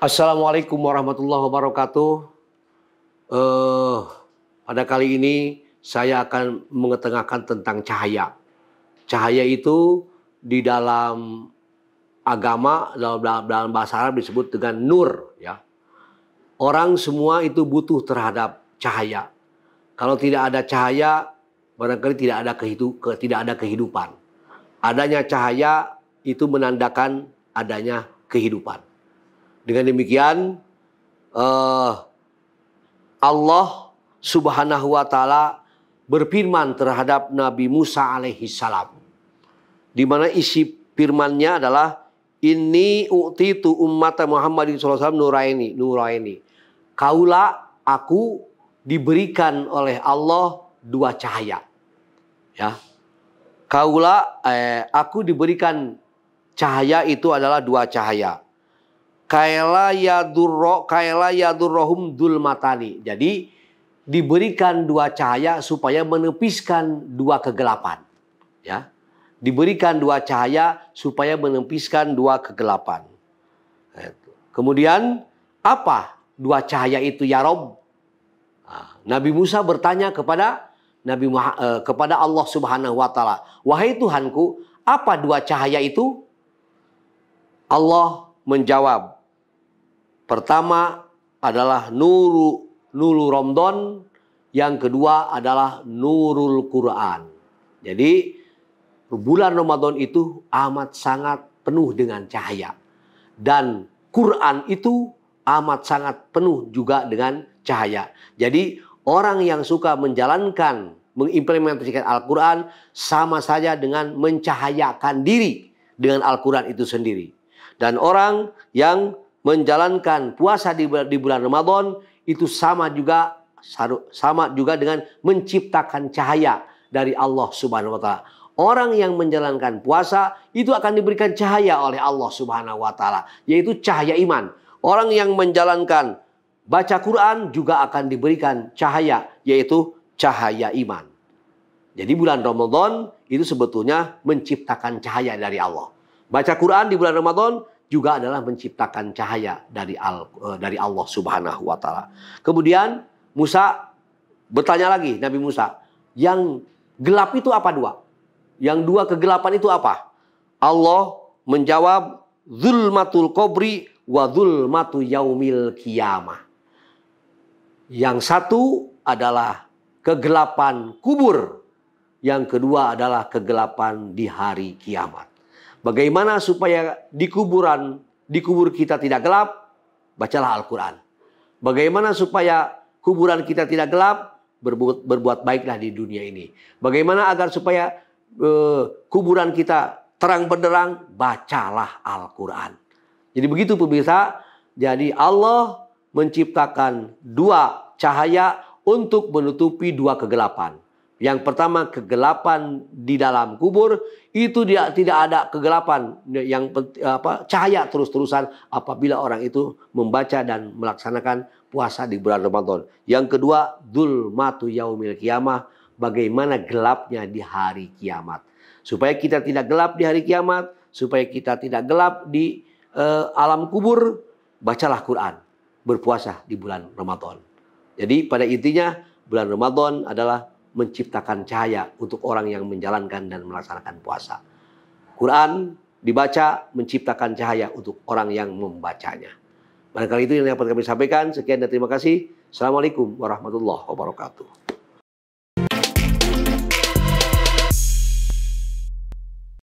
Assalamualaikum warahmatullahi wabarakatuh. Uh, pada kali ini saya akan mengetengahkan tentang cahaya. Cahaya itu di dalam agama dalam, dalam bahasa Arab disebut dengan nur ya. Orang semua itu butuh terhadap cahaya. Kalau tidak ada cahaya barangkali tidak ada kehidup, tidak ada kehidupan. Adanya cahaya itu menandakan adanya kehidupan. Dengan demikian uh, Allah Subhanahu wa taala berfirman terhadap Nabi Musa alaihi salam. Di mana isi firmannya adalah ini Muhammad ummata Muhammad SAW nuraini, nuraini. Kaula aku diberikan oleh Allah dua cahaya. Ya. Kaula eh, aku diberikan cahaya itu adalah dua cahaya. Kaila yadurro kaila yadurrohum matani. Jadi diberikan dua cahaya supaya menepiskan dua kegelapan. Ya. Diberikan dua cahaya supaya menepiskan dua kegelapan. Kemudian apa dua cahaya itu ya Rob? Ah, Nabi Musa bertanya kepada Nabi Muhammad, eh, kepada Allah Subhanahu wa taala, "Wahai Tuhanku, apa dua cahaya itu?" Allah menjawab, Pertama adalah nuru nulu romdon, yang kedua adalah nurul Quran. Jadi bulan Ramadan itu amat sangat penuh dengan cahaya dan Quran itu amat sangat penuh juga dengan cahaya. Jadi orang yang suka menjalankan mengimplementasikan Al-Quran sama saja dengan mencahayakan diri dengan Al-Quran itu sendiri. Dan orang yang menjalankan puasa di, di bulan Ramadan itu sama juga sama juga dengan menciptakan cahaya dari Allah Subhanahu wa taala. Orang yang menjalankan puasa itu akan diberikan cahaya oleh Allah Subhanahu wa taala, yaitu cahaya iman. Orang yang menjalankan baca Quran juga akan diberikan cahaya, yaitu cahaya iman. Jadi bulan Ramadan itu sebetulnya menciptakan cahaya dari Allah. Baca Quran di bulan Ramadan juga adalah menciptakan cahaya dari al, eh, dari Allah Subhanahu wa taala. Kemudian Musa bertanya lagi Nabi Musa, yang gelap itu apa dua? Yang dua kegelapan itu apa? Allah menjawab zulmatul kobri wa zulmatu yaumil kiamah. Yang satu adalah kegelapan kubur, yang kedua adalah kegelapan di hari kiamat. Bagaimana supaya di kuburan, di kubur kita tidak gelap? Bacalah Al-Quran. Bagaimana supaya kuburan kita tidak gelap? Berbuat, berbuat baiklah di dunia ini. Bagaimana agar supaya eh, kuburan kita terang benderang? Bacalah Al-Quran. Jadi begitu pemirsa. Jadi Allah menciptakan dua cahaya untuk menutupi dua kegelapan. Yang pertama kegelapan di dalam kubur itu tidak tidak ada kegelapan yang apa cahaya terus-terusan apabila orang itu membaca dan melaksanakan puasa di bulan Ramadan. Yang kedua, matu yaumil kiamah, bagaimana gelapnya di hari kiamat. Supaya kita tidak gelap di hari kiamat, supaya kita tidak gelap di uh, alam kubur, bacalah Quran, berpuasa di bulan Ramadan. Jadi pada intinya bulan Ramadan adalah menciptakan cahaya untuk orang yang menjalankan dan melaksanakan puasa. Quran dibaca menciptakan cahaya untuk orang yang membacanya. Barangkali itu yang dapat kami sampaikan. Sekian dan terima kasih. Assalamualaikum warahmatullahi wabarakatuh.